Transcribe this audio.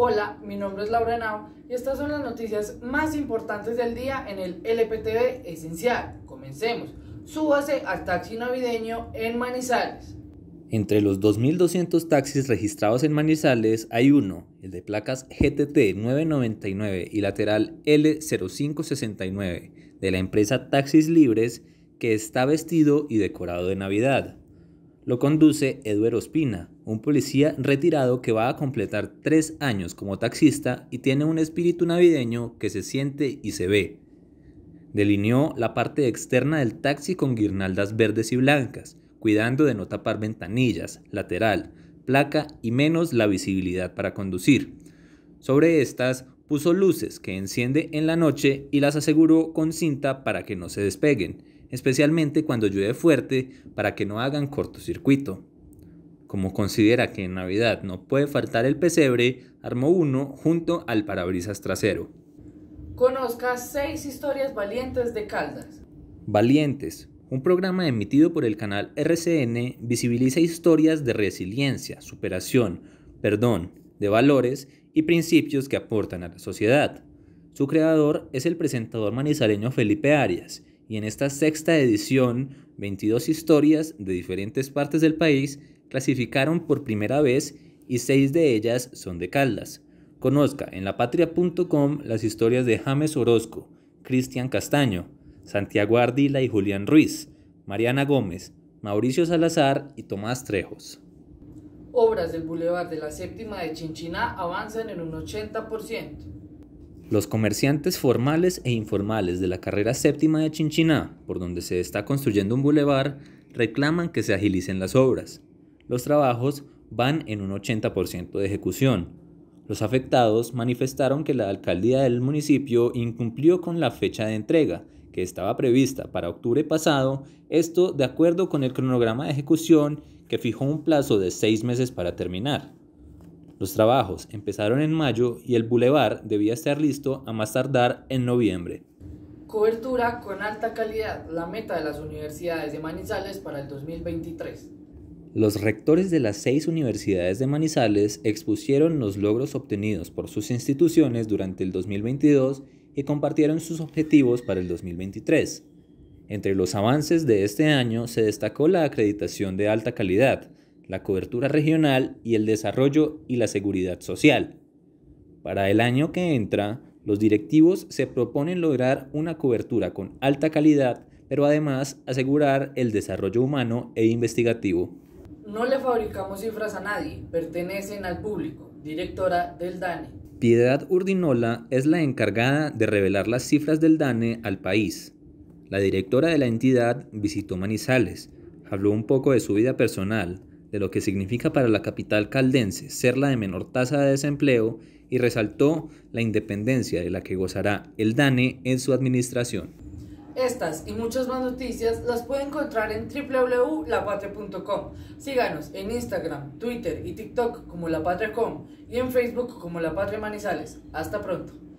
Hola, mi nombre es Laura Nao y estas son las noticias más importantes del día en el LPTV Esencial. Comencemos. Súbase al taxi navideño en Manizales. Entre los 2.200 taxis registrados en Manizales hay uno, el de placas GTT 999 y lateral L0569 de la empresa Taxis Libres, que está vestido y decorado de Navidad. Lo conduce Eduardo Ospina, un policía retirado que va a completar tres años como taxista y tiene un espíritu navideño que se siente y se ve. Delineó la parte externa del taxi con guirnaldas verdes y blancas, cuidando de no tapar ventanillas, lateral, placa y menos la visibilidad para conducir. Sobre estas puso luces que enciende en la noche y las aseguró con cinta para que no se despeguen especialmente cuando llueve fuerte para que no hagan cortocircuito. Como considera que en Navidad no puede faltar el pesebre, armó uno junto al parabrisas trasero. Conozca seis historias valientes de Caldas. Valientes, un programa emitido por el canal RCN, visibiliza historias de resiliencia, superación, perdón, de valores y principios que aportan a la sociedad. Su creador es el presentador manizareño Felipe Arias, y en esta sexta edición 22 historias de diferentes partes del país clasificaron por primera vez y seis de ellas son de Caldas. Conozca en lapatria.com las historias de James Orozco, Cristian Castaño, Santiago Ardila y Julián Ruiz, Mariana Gómez, Mauricio Salazar y Tomás Trejos. Obras del Boulevard de la Séptima de Chinchiná avanzan en un 80%. Los comerciantes formales e informales de la carrera séptima de Chinchiná, por donde se está construyendo un bulevar, reclaman que se agilicen las obras. Los trabajos van en un 80% de ejecución. Los afectados manifestaron que la alcaldía del municipio incumplió con la fecha de entrega, que estaba prevista para octubre pasado, esto de acuerdo con el cronograma de ejecución que fijó un plazo de seis meses para terminar. Los trabajos empezaron en mayo y el bulevar debía estar listo a más tardar en noviembre. Cobertura con alta calidad, la meta de las universidades de Manizales para el 2023. Los rectores de las seis universidades de Manizales expusieron los logros obtenidos por sus instituciones durante el 2022 y compartieron sus objetivos para el 2023. Entre los avances de este año se destacó la acreditación de alta calidad, la cobertura regional y el desarrollo y la seguridad social. Para el año que entra, los directivos se proponen lograr una cobertura con alta calidad, pero además asegurar el desarrollo humano e investigativo. No le fabricamos cifras a nadie, pertenecen al público. Directora del DANE. Piedad Urdinola es la encargada de revelar las cifras del DANE al país. La directora de la entidad visitó Manizales, habló un poco de su vida personal, de lo que significa para la capital caldense ser la de menor tasa de desempleo y resaltó la independencia de la que gozará el DANE en su administración. Estas y muchas más noticias las puede encontrar en www.lapatria.com. Síganos en Instagram, Twitter y TikTok como La y en Facebook como La Manizales. Hasta pronto.